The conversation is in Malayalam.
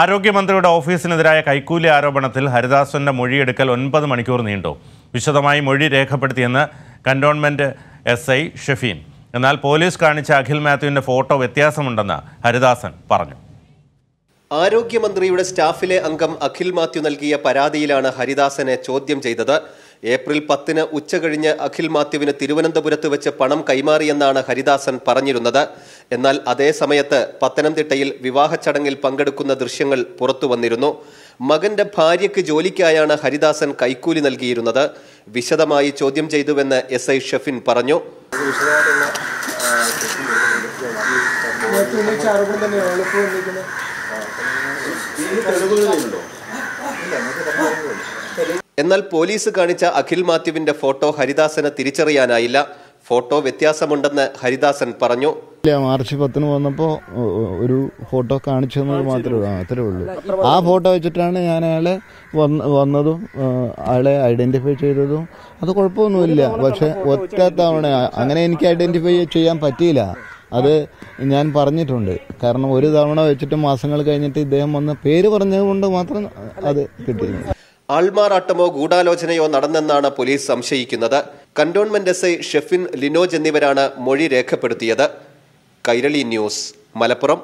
ആരോഗ്യമന്ത്രിയുടെ ഓഫീസിനെതിരായ കൈക്കൂലി ആരോപണത്തിൽ ഹരിദാസന്റെ മൊഴിയെടുക്കൽ ഒൻപത് മണിക്കൂർ നീണ്ടു വിശദമായി മൊഴി രേഖപ്പെടുത്തിയെന്ന് കന്റോൺമെന്റ് എസ് ഐ ഷെഫീൻ എന്നാൽ പോലീസ് കാണിച്ച അഖിൽ മാത്യുവിന്റെ ഫോട്ടോ വ്യത്യാസമുണ്ടെന്ന് ഹരിദാസൻ പറഞ്ഞു ആരോഗ്യമന്ത്രിയുടെ സ്റ്റാഫിലെ അംഗം അഖിൽ മാത്യു നൽകിയ പരാതിയിലാണ് ഹരിദാസനെ ചോദ്യം ചെയ്തത് ഏപ്രിൽ പത്തിന് ഉച്ചകഴിഞ്ഞ് അഖിൽ മാത്യുവിന് തിരുവനന്തപുരത്ത് വെച്ച് പണം കൈമാറിയെന്നാണ് ഹരിദാസൻ പറഞ്ഞിരുന്നത് എന്നാൽ അതേ സമയത്ത് പത്തനംതിട്ടയിൽ വിവാഹ ചടങ്ങിൽ പങ്കെടുക്കുന്ന ദൃശ്യങ്ങൾ പുറത്തു വന്നിരുന്നു മകന്റെ ഭാര്യയ്ക്ക് ജോലിക്കായാണ് ഹരിദാസൻ കൈക്കൂലി നൽകിയിരുന്നത് വിശദമായി ചോദ്യം ചെയ്തുവെന്ന് എസ് ഐ ഷെഫിൻ പറഞ്ഞു തന്നെയാണ് എന്നാൽ പോലീസ് കാണിച്ച അഖിൽ മാത്യുവിന്റെ ഫോട്ടോ ഹരിദാസന് തിരിച്ചറിയാനായില്ല ഫോട്ടോ വ്യത്യാസമുണ്ടെന്ന് ഹരിദാസൻ പറഞ്ഞു മാർച്ച് പത്തിന് വന്നപ്പോൾ ഒരു ഫോട്ടോ കാണിച്ചു തന്നത് മാത്രമേ ഉള്ളൂ ആ ഫോട്ടോ വെച്ചിട്ടാണ് ഞാൻ അയാളെ വന്നതും അയാളെ ഐഡന്റിഫൈ ചെയ്തതും അത് കുഴപ്പമൊന്നുമില്ല പക്ഷെ ഒറ്റ തവണ അങ്ങനെ എനിക്ക് ഐഡന്റിഫൈ ചെയ്യാൻ പറ്റിയില്ല അത് ഞാൻ പറഞ്ഞിട്ടുണ്ട് കാരണം ഒരു തവണ വെച്ചിട്ട് മാസങ്ങൾ കഴിഞ്ഞിട്ട് ഇദ്ദേഹം വന്ന പേര് പറഞ്ഞത് കൊണ്ട് മാത്രം അത് കിട്ടിയിരുന്നു ആൾമാറാട്ടമോ ഗൂഢാലോചനയോ നടന്നെന്നാണ് പോലീസ് സംശയിക്കുന്നത് cantonment S I Shefin Linoj എന്നിവരാണ് മൊഴി രേഖപ്പെടുത്തിയത് കൈരളി ന്യൂസ് മലപ്പുറം